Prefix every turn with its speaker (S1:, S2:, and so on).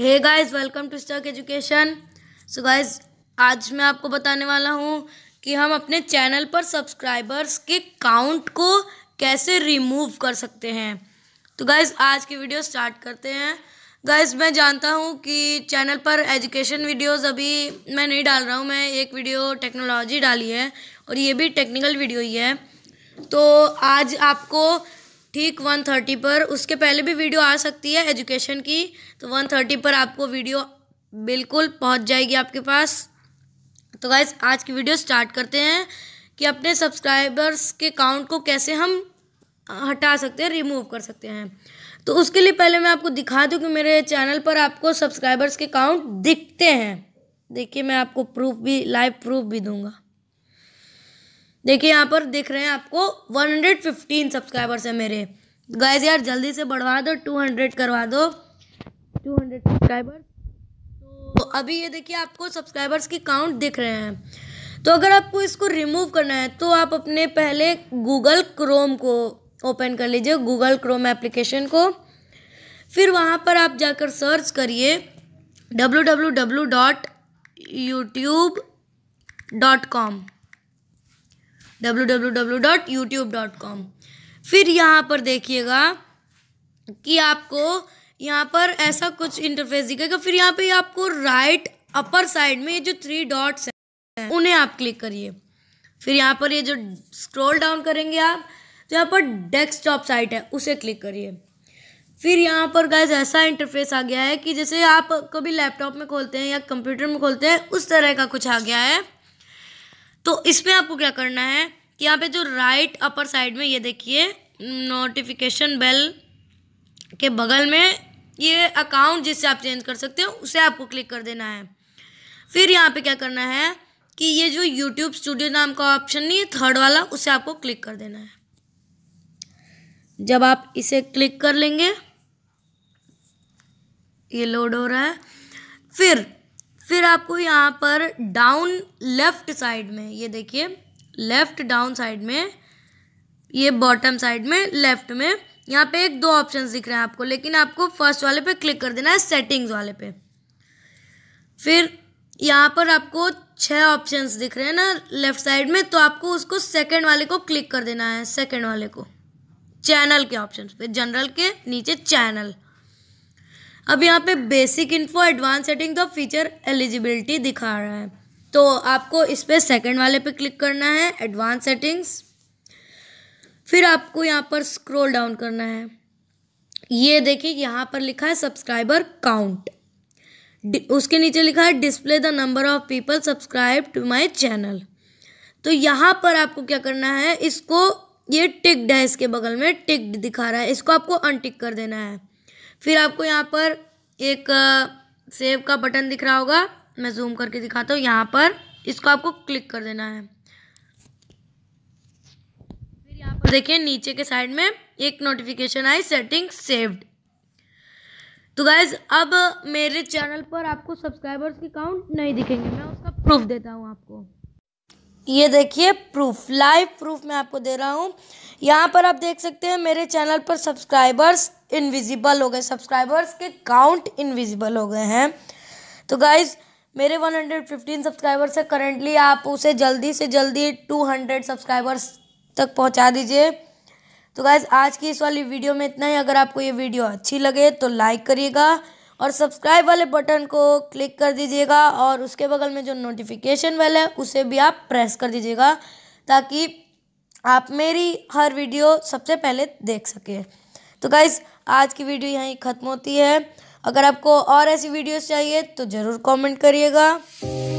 S1: hey guys welcome to stock education so guys आज मैं आपको बताने वाला हूँ कि हम अपने चैनल पर सब्सक्राइबर्स के काउंट को कैसे रिमूव कर सकते हैं तो गाइस आज की वीडियो स्टार्ट करते हैं गाइस मैं जानता हूँ कि चैनल पर एजुकेशन वीडियोस अभी मैं नहीं डाल रहा हूँ मैं एक वीडियो टेक्नोलॉजी डाली है और ये भी टेक्निकल वीडियो ही है तो आज आपको ठीक वन थर्टी पर उसके पहले भी वीडियो आ सकती है एजुकेशन की तो वन थर्टी पर आपको वीडियो बिल्कुल पहुंच जाएगी आपके पास तो गाइज आज की वीडियो स्टार्ट करते हैं कि अपने सब्सक्राइबर्स के काउंट को कैसे हम हटा सकते हैं रिमूव कर सकते हैं तो उसके लिए पहले मैं आपको दिखा दूँ कि मेरे चैनल पर आपको सब्सक्राइबर्स के काउंट दिखते हैं देखिए मैं आपको प्रूफ भी लाइव प्रूफ भी दूंगा देखिए यहाँ पर दिख रहे हैं आपको 115 सब्सक्राइबर्स हैं मेरे गाइज यार जल्दी से बढ़वा दो 200 करवा दो 200 सब्सक्राइबर्स तो अभी ये देखिए आपको सब्सक्राइबर्स की काउंट दिख रहे हैं तो अगर आपको इसको रिमूव करना है तो आप अपने पहले गूगल क्रोम को ओपन कर लीजिए गूगल क्रोम एप्लीकेशन को फिर वहाँ पर आप जाकर सर्च करिए W W W dot YouTube dot com www.youtube.com फिर यहाँ पर देखिएगा कि आपको यहाँ पर ऐसा कुछ इंटरफेस दिखेगा फिर यहाँ पे आपको राइट अपर साइड में ये जो थ्री डॉट्स हैं उन्हें आप क्लिक करिए फिर यहाँ पर ये जो स्क्रॉल डाउन करेंगे आप तो यहाँ पर डेस्कटॉप साइट है उसे क्लिक करिए फिर यहाँ पर गैस ऐसा इंटरफेस आ गया है कि जैसे आप कभी लैपटॉप में खोलते हैं या कंप्यूटर में खोलते हैं उस तरह का कुछ आ गया है तो इसमें आपको क्या करना है कि यहाँ पे जो राइट अपर साइड में ये देखिए नोटिफिकेशन बेल के बगल में ये अकाउंट जिससे आप चेंज कर सकते हो उसे आपको क्लिक कर देना है फिर यहाँ पे क्या करना है कि ये जो यूट्यूब स्टूडियो नाम का ऑप्शन नहीं है थर्ड वाला उसे आपको क्लिक कर देना है जब आप इसे क्लिक कर लेंगे ये लोड हो रहा है फिर फिर आपको यहाँ पर डाउन लेफ्ट साइड में ये देखिए लेफ्ट डाउन साइड में ये बॉटम साइड में लेफ्ट में यहाँ पे एक दो ऑप्शन दिख रहे हैं आपको लेकिन आपको फर्स्ट वाले पे क्लिक कर देना है सेटिंग्स वाले पे फिर यहाँ पर आपको छह ऑप्शंस दिख रहे हैं ना लेफ्ट साइड में तो आपको उसको सेकंड वाले को क्लिक कर देना है सेकंड वाले को चैनल के ऑप्शन पे जनरल के नीचे चैनल अब यहाँ पे बेसिक इन्फो एडवांस सेटिंग तो फीचर एलिजिबिलिटी दिखा रहा है तो आपको इस पर सेकेंड वाले पे क्लिक करना है एडवांस सेटिंग्स फिर आपको यहाँ पर स्क्रोल डाउन करना है ये देखिए यहाँ पर लिखा है सब्सक्राइबर काउंट उसके नीचे लिखा है display the number of people subscribe to my channel तो यहाँ पर आपको क्या करना है इसको ये टिक्ड है इसके बगल में टिक्ड दिखा रहा है इसको आपको अनटिक कर देना है फिर आपको यहाँ पर एक सेव का बटन दिख रहा होगा मैं जूम करके दिखाता हूँ यहाँ पर इसको आपको क्लिक कर देना है फिर यहाँ पर देखिए नीचे के साइड में एक नोटिफिकेशन आई सेटिंग सेव्ड तो गाइज अब मेरे चैनल पर आपको सब्सक्राइबर्स की काउंट नहीं दिखेंगे मैं उसका प्रूफ देता हूँ आपको ये देखिए प्रूफ लाइव प्रूफ मैं आपको दे रहा हूँ यहाँ पर आप देख सकते हैं मेरे चैनल पर सब्सक्राइबर्स इनविजिबल हो गए सब्सक्राइबर्स के काउंट इनविजिबल हो गए हैं तो गाइज़ मेरे 115 सब्सक्राइबर्स है करेंटली आप उसे जल्दी से जल्दी 200 सब्सक्राइबर्स तक पहुंचा दीजिए तो गाइज़ आज की इस वाली वीडियो में इतना ही अगर आपको ये वीडियो अच्छी लगे तो लाइक करिएगा और सब्सक्राइब वाले बटन को क्लिक कर दीजिएगा और उसके बगल में जो नोटिफिकेशन बेल है उसे भी आप प्रेस कर दीजिएगा ताकि आप मेरी हर वीडियो सबसे पहले देख सकें तो गाइज़ आज की वीडियो यहीं ख़त्म होती है अगर आपको और ऐसी वीडियोस चाहिए तो ज़रूर कमेंट करिएगा